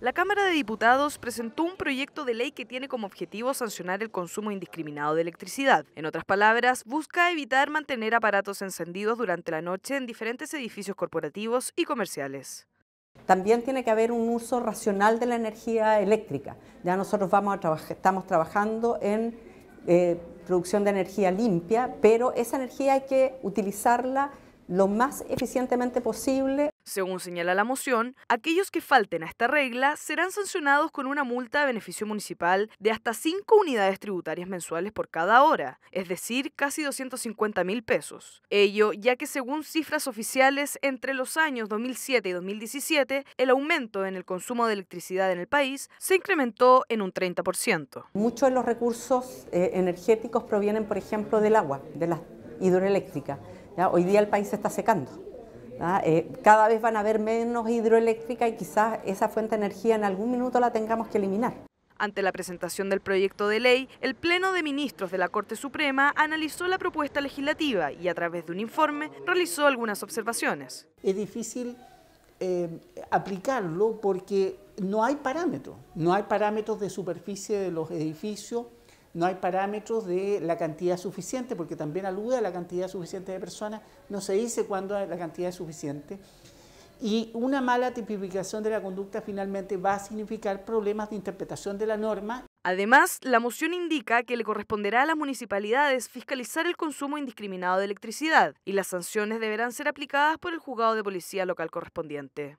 La Cámara de Diputados presentó un proyecto de ley que tiene como objetivo sancionar el consumo indiscriminado de electricidad. En otras palabras, busca evitar mantener aparatos encendidos durante la noche en diferentes edificios corporativos y comerciales. También tiene que haber un uso racional de la energía eléctrica. Ya nosotros vamos a estamos trabajando en eh, producción de energía limpia, pero esa energía hay que utilizarla lo más eficientemente posible. Según señala la moción, aquellos que falten a esta regla serán sancionados con una multa de beneficio municipal de hasta 5 unidades tributarias mensuales por cada hora, es decir, casi 250 mil pesos. Ello ya que según cifras oficiales, entre los años 2007 y 2017, el aumento en el consumo de electricidad en el país se incrementó en un 30%. Muchos de los recursos eh, energéticos provienen, por ejemplo, del agua, de la hidroeléctrica. Hoy día el país se está secando. Eh, cada vez van a haber menos hidroeléctrica y quizás esa fuente de energía en algún minuto la tengamos que eliminar. Ante la presentación del proyecto de ley, el Pleno de Ministros de la Corte Suprema analizó la propuesta legislativa y a través de un informe realizó algunas observaciones. Es difícil eh, aplicarlo porque no hay parámetros, no hay parámetros de superficie de los edificios, no hay parámetros de la cantidad suficiente, porque también alude a la cantidad suficiente de personas, no se dice cuándo la cantidad es suficiente. Y una mala tipificación de la conducta finalmente va a significar problemas de interpretación de la norma. Además, la moción indica que le corresponderá a las municipalidades fiscalizar el consumo indiscriminado de electricidad y las sanciones deberán ser aplicadas por el juzgado de policía local correspondiente.